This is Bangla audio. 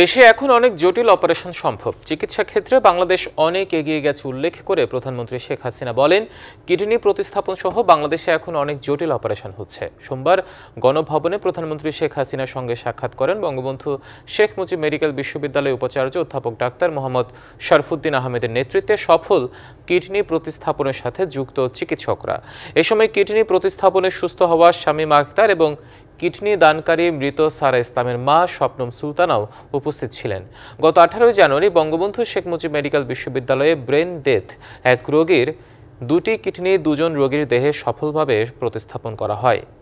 দেশে এখন অনেক জটিল অপারেশন সম্ভব চিকিৎসা ক্ষেত্রে বাংলাদেশ অনেক এগিয়ে গেছে উল্লেখ করে প্রধানমন্ত্রী শেখ হাসিনা বলেন কিডনি প্রতিস্থাপন সহ বাংলাদেশে এখন অনেক জটিল অপারেশন হচ্ছে সোমবার গণভবনে প্রধানমন্ত্রী শেখ হাসিনার সঙ্গে সাক্ষাৎ করেন বঙ্গবন্ধু শেখ মুজিব মেডিকেল বিশ্ববিদ্যালয়ের উপাচার্য অধ্যাপক ডাক্তার মোহাম্মদ শরফুদ্দিন আহমেদের নেতৃত্বে সফল কিডনি প্রতিস্থাপনের সাথে যুক্ত চিকিৎসকরা এ সময় কিডনি প্রতিস্থাপনে সুস্থ হওয়া শামীম আখতার এবং কিডনি দানকারী মৃত সারা ইসলামের মা স্বপ্নম সুলতানাও উপস্থিত ছিলেন গত আঠারোই জানুয়ারি বঙ্গবন্ধু শেখ মুজিব মেডিকেল বিশ্ববিদ্যালয়ে ব্রেন ডেথ এক রোগীর দুটি কিডনি দুজন রোগীর দেহে সফলভাবে প্রতিস্থাপন করা হয়